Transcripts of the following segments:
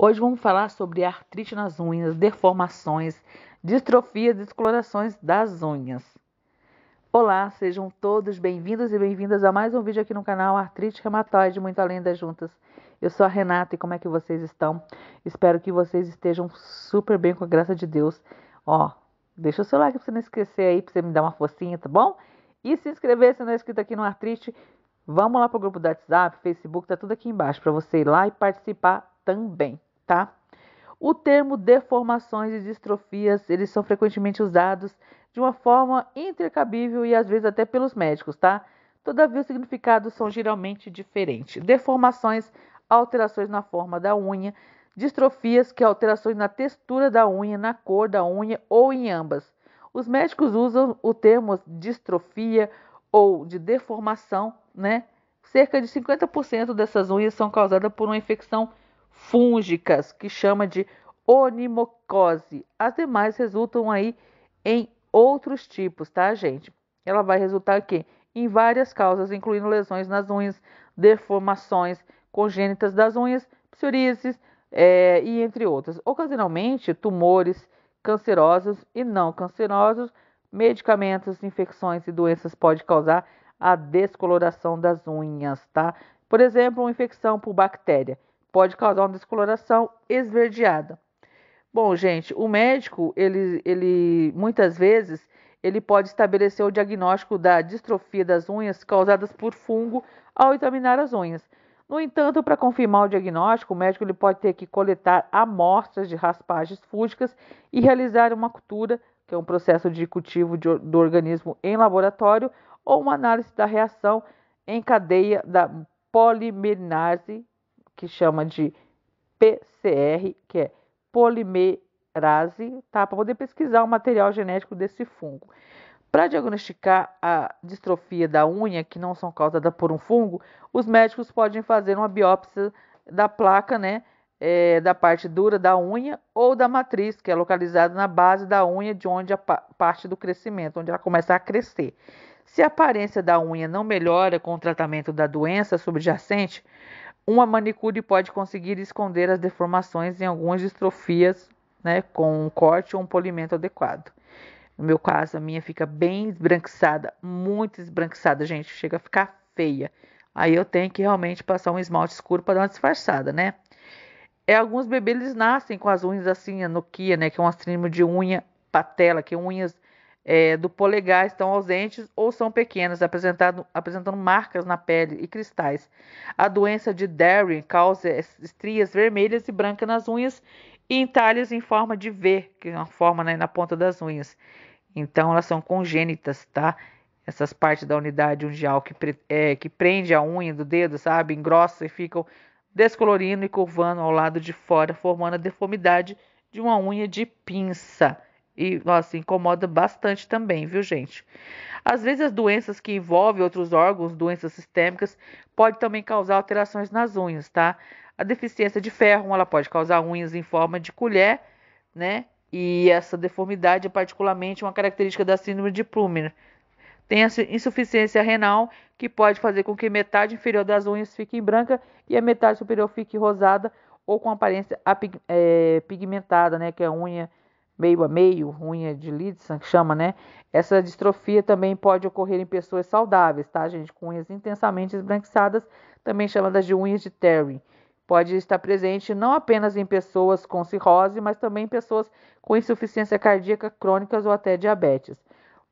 Hoje vamos falar sobre artrite nas unhas, deformações, distrofias e descolorações das unhas. Olá, sejam todos bem-vindos e bem-vindas a mais um vídeo aqui no canal Artrite Reumatoide, muito além das juntas. Eu sou a Renata e como é que vocês estão? Espero que vocês estejam super bem com a graça de Deus. Ó, deixa o seu like pra você não esquecer aí, pra você me dar uma focinha, tá bom? E se inscrever se não é inscrito aqui no Artrite, vamos lá pro grupo do WhatsApp, Facebook, tá tudo aqui embaixo para você ir lá e participar também tá? O termo deformações e distrofias, eles são frequentemente usados de uma forma intercabível e às vezes até pelos médicos, tá? Todavia, os significados são geralmente diferentes. Deformações, alterações na forma da unha, distrofias, que é alterações na textura da unha, na cor da unha ou em ambas. Os médicos usam o termo distrofia ou de deformação, né? Cerca de 50% dessas unhas são causadas por uma infecção fúngicas, que chama de onimocose. As demais resultam aí em outros tipos, tá, gente? Ela vai resultar aqui em várias causas, incluindo lesões nas unhas, deformações congênitas das unhas, psoríases é, e entre outras. Ocasionalmente, tumores cancerosos e não cancerosos, medicamentos, infecções e doenças podem causar a descoloração das unhas, tá? Por exemplo, uma infecção por bactéria pode causar uma descoloração esverdeada. Bom, gente, o médico, ele, ele muitas vezes, ele pode estabelecer o diagnóstico da distrofia das unhas causadas por fungo ao examinar as unhas. No entanto, para confirmar o diagnóstico, o médico ele pode ter que coletar amostras de raspagens fúngicas e realizar uma cultura, que é um processo de cultivo de, do organismo em laboratório, ou uma análise da reação em cadeia da polimerase que chama de PCR, que é polimerase, tá? Para poder pesquisar o material genético desse fungo. Para diagnosticar a distrofia da unha, que não são causada por um fungo, os médicos podem fazer uma biópsia da placa, né? É, da parte dura da unha ou da matriz, que é localizada na base da unha, de onde a parte do crescimento, onde ela começa a crescer. Se a aparência da unha não melhora com o tratamento da doença subjacente, uma manicure pode conseguir esconder as deformações em algumas distrofias né, com um corte ou um polimento adequado. No meu caso, a minha fica bem esbranquiçada, muito esbranquiçada, gente, chega a ficar feia. Aí eu tenho que realmente passar um esmalte escuro para dar uma disfarçada, né? É, alguns bebês eles nascem com as unhas assim, a noquia, né, que é um sinônimo de unha patela, que é unhas é, do polegar estão ausentes ou são pequenas, apresentando marcas na pele e cristais. A doença de Derry causa estrias vermelhas e brancas nas unhas e entalhes em forma de V, que é uma forma né, na ponta das unhas. Então, elas são congênitas, tá? Essas partes da unidade ungial que, é, que prende a unha do dedo, sabe? Engrossa e ficam descolorindo e curvando ao lado de fora, formando a deformidade de uma unha de pinça. E, nossa, incomoda bastante também, viu, gente? Às vezes, as doenças que envolvem outros órgãos, doenças sistêmicas, pode também causar alterações nas unhas, tá? A deficiência de ferro, ela pode causar unhas em forma de colher, né? E essa deformidade é particularmente uma característica da síndrome de Plummer. Tem a insuficiência renal, que pode fazer com que metade inferior das unhas fique branca e a metade superior fique rosada ou com aparência é, pigmentada, né? Que é a unha meio a meio, unha é de Lidson, né, que chama, né? Essa distrofia também pode ocorrer em pessoas saudáveis, tá, gente? Com unhas intensamente esbranquiçadas, também chamadas de unhas de Terry. Pode estar presente não apenas em pessoas com cirrose, mas também em pessoas com insuficiência cardíaca crônicas ou até diabetes.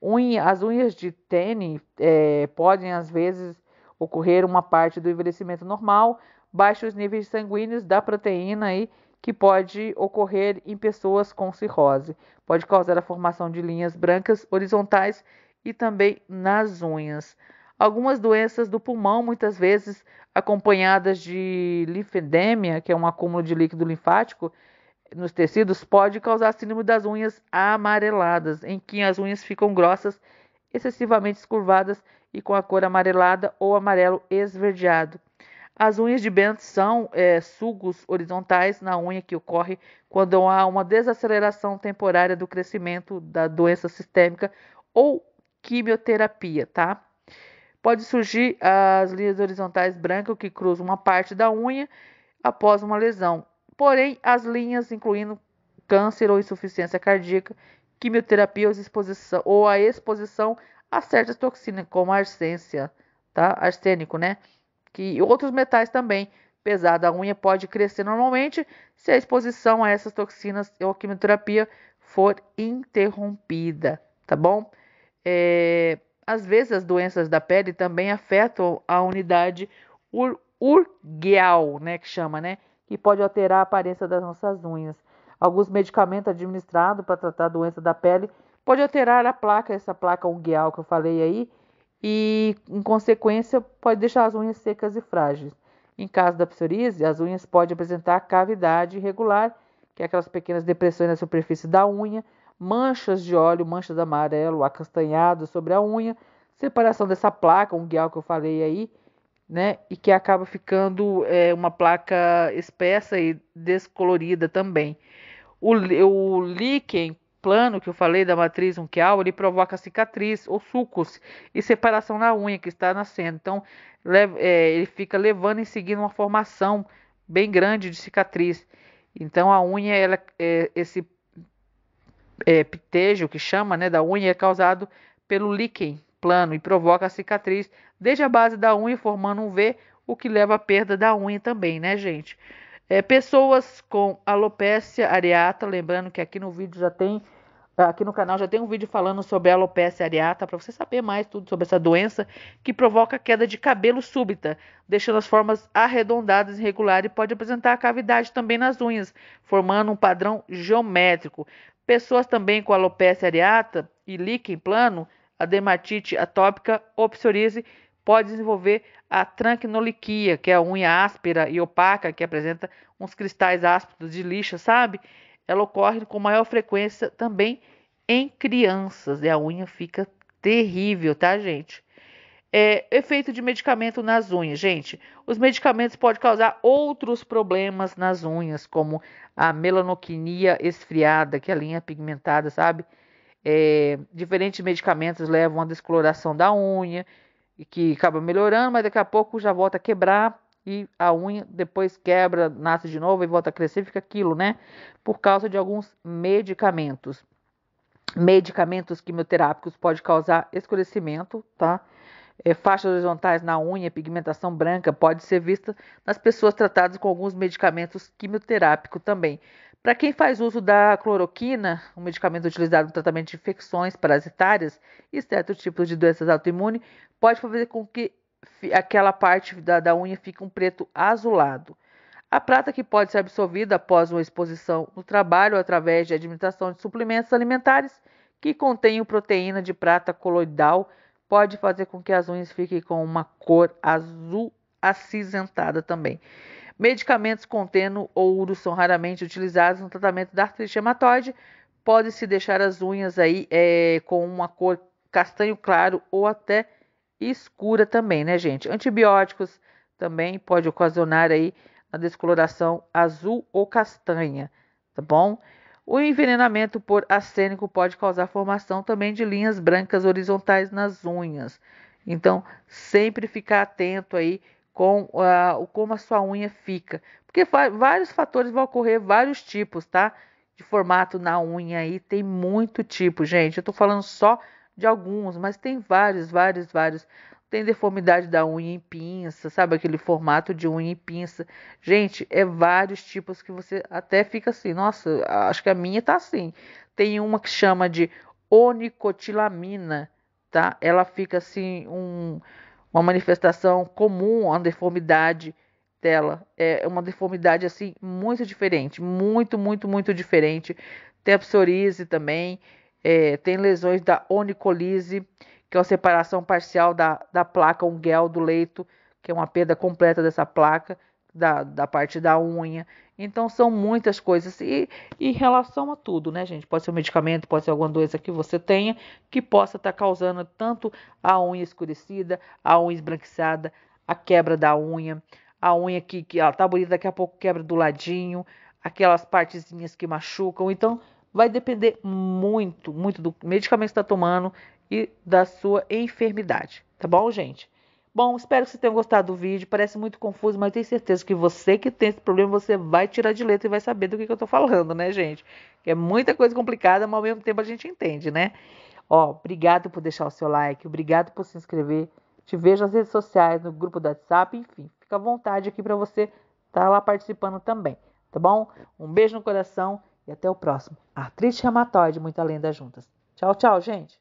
Unha, as unhas de tênis é, podem, às vezes, ocorrer uma parte do envelhecimento normal, baixos níveis sanguíneos da proteína e que pode ocorrer em pessoas com cirrose. Pode causar a formação de linhas brancas horizontais e também nas unhas. Algumas doenças do pulmão, muitas vezes acompanhadas de linfedemia, que é um acúmulo de líquido linfático nos tecidos, pode causar síndrome das unhas amareladas, em que as unhas ficam grossas, excessivamente escurvadas e com a cor amarelada ou amarelo esverdeado. As unhas de Bent são é, sulcos horizontais na unha que ocorre quando há uma desaceleração temporária do crescimento da doença sistêmica ou quimioterapia, tá? Pode surgir as linhas horizontais brancas que cruzam uma parte da unha após uma lesão. Porém, as linhas incluindo câncer ou insuficiência cardíaca, quimioterapia ou a exposição a certas toxinas, como a arsência, tá? Arsênico, né? que outros metais também pesada A unha pode crescer normalmente se a exposição a essas toxinas ou quimioterapia for interrompida, tá bom? É, às vezes as doenças da pele também afetam a unidade ur urgueal, né, que chama, né, que pode alterar a aparência das nossas unhas. Alguns medicamentos administrados para tratar a doença da pele pode alterar a placa, essa placa urgueal que eu falei aí, e, em consequência, pode deixar as unhas secas e frágeis. Em caso da psoríase, as unhas podem apresentar cavidade irregular, que é aquelas pequenas depressões na superfície da unha, manchas de óleo, manchas de amarelo, acastanhado sobre a unha, separação dessa placa unguial que eu falei aí, né? E que acaba ficando é, uma placa espessa e descolorida também. O, o líquen plano que eu falei da matriz unquial, ele provoca cicatriz ou sucos e separação na unha que está nascendo. Então, é, ele fica levando em seguida uma formação bem grande de cicatriz. Então, a unha, ela, é, esse é, pitejo que chama né, da unha é causado pelo líquen plano e provoca a cicatriz desde a base da unha, formando um V, o que leva à perda da unha também, né, gente? É, pessoas com alopécia areata, lembrando que aqui no vídeo já tem Aqui no canal já tem um vídeo falando sobre alopecia areata para você saber mais tudo sobre essa doença que provoca queda de cabelo súbita, deixando as formas arredondadas e irregulares e pode apresentar cavidade também nas unhas, formando um padrão geométrico. Pessoas também com alopecia areata e líquen plano, a dermatite atópica ou psoríase pode desenvolver a tranquinoliquia, que é a unha áspera e opaca que apresenta uns cristais ásperos de lixa, sabe? ela ocorre com maior frequência também em crianças. E a unha fica terrível, tá, gente? É, efeito de medicamento nas unhas, gente. Os medicamentos podem causar outros problemas nas unhas, como a melanoquinia esfriada, que é a linha pigmentada, sabe? É, diferentes medicamentos levam à descoloração da unha, que acaba melhorando, mas daqui a pouco já volta a quebrar e a unha depois quebra, nasce de novo e volta a crescer, fica aquilo, né? Por causa de alguns medicamentos. Medicamentos quimioterápicos pode causar escurecimento, tá? É, faixas horizontais na unha, pigmentação branca pode ser vista nas pessoas tratadas com alguns medicamentos quimioterápicos também. Para quem faz uso da cloroquina, um medicamento utilizado no tratamento de infecções parasitárias e certos tipos de doenças autoimunes, pode fazer com que aquela parte da, da unha fica um preto azulado. A prata que pode ser absorvida após uma exposição no trabalho através de administração de suplementos alimentares que contenham proteína de prata coloidal pode fazer com que as unhas fiquem com uma cor azul acinzentada também. Medicamentos contendo ouro são raramente utilizados no tratamento da artrite hematóide. Pode-se deixar as unhas aí é, com uma cor castanho claro ou até escura também, né, gente? Antibióticos também pode ocasionar aí a descoloração azul ou castanha, tá bom? O envenenamento por arsênico pode causar formação também de linhas brancas horizontais nas unhas. Então, sempre ficar atento aí com a, ah, como a sua unha fica, porque vários fatores vão ocorrer, vários tipos, tá? De formato na unha aí, tem muito tipo, gente. Eu tô falando só de alguns, mas tem vários, vários, vários. Tem deformidade da unha em pinça, sabe aquele formato de unha em pinça. Gente, é vários tipos que você até fica assim, nossa, acho que a minha tá assim. Tem uma que chama de onicotilamina, tá? Ela fica assim um, uma manifestação comum a deformidade dela. É uma deformidade assim muito diferente, muito, muito, muito diferente. Tem a psoríase também é, tem lesões da onicolise, que é a separação parcial da, da placa unguel do leito, que é uma perda completa dessa placa, da, da parte da unha. Então são muitas coisas. E em relação a tudo, né, gente? Pode ser um medicamento, pode ser alguma doença que você tenha que possa estar tá causando tanto a unha escurecida, a unha esbranquiçada, a quebra da unha, a unha que, que ela tá bonita, daqui a pouco quebra do ladinho, aquelas partezinhas que machucam. Então, vai depender muito, muito do medicamento que está tomando e da sua enfermidade, tá bom, gente? Bom, espero que vocês tenham gostado do vídeo. Parece muito confuso, mas tenho certeza que você que tem esse problema, você vai tirar de letra e vai saber do que, que eu estou falando, né, gente? Que é muita coisa complicada, mas ao mesmo tempo a gente entende, né? Ó, obrigado por deixar o seu like, obrigado por se inscrever. Te vejo nas redes sociais, no grupo do WhatsApp, enfim. Fica à vontade aqui para você estar tá lá participando também, tá bom? Um beijo no coração e até o próximo. Artrite reumatoide, muita lenda juntas. Tchau, tchau, gente.